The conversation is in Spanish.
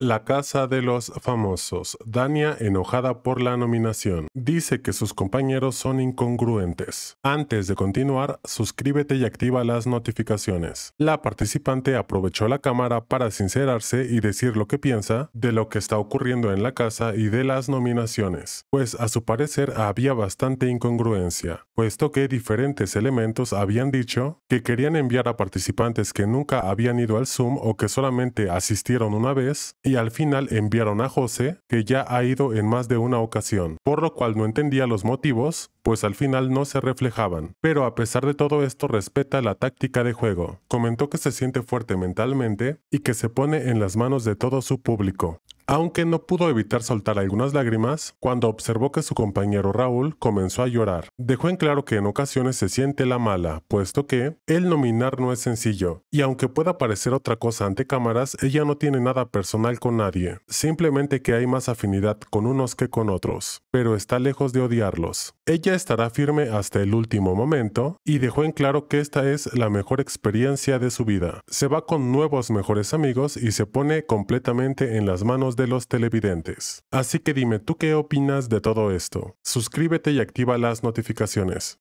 La Casa de los Famosos. Dania, enojada por la nominación, dice que sus compañeros son incongruentes. Antes de continuar, suscríbete y activa las notificaciones. La participante aprovechó la cámara para sincerarse y decir lo que piensa de lo que está ocurriendo en la casa y de las nominaciones, pues a su parecer había bastante incongruencia, puesto que diferentes elementos habían dicho que querían enviar a participantes que nunca habían ido al Zoom o que solamente asistieron una vez, y al final enviaron a José, que ya ha ido en más de una ocasión, por lo cual no entendía los motivos, pues al final no se reflejaban. Pero a pesar de todo esto respeta la táctica de juego. Comentó que se siente fuerte mentalmente y que se pone en las manos de todo su público aunque no pudo evitar soltar algunas lágrimas cuando observó que su compañero Raúl comenzó a llorar. Dejó en claro que en ocasiones se siente la mala, puesto que el nominar no es sencillo, y aunque pueda parecer otra cosa ante cámaras, ella no tiene nada personal con nadie, simplemente que hay más afinidad con unos que con otros, pero está lejos de odiarlos. Ella estará firme hasta el último momento y dejó en claro que esta es la mejor experiencia de su vida. Se va con nuevos mejores amigos y se pone completamente en las manos de de los televidentes. Así que dime tú qué opinas de todo esto. Suscríbete y activa las notificaciones.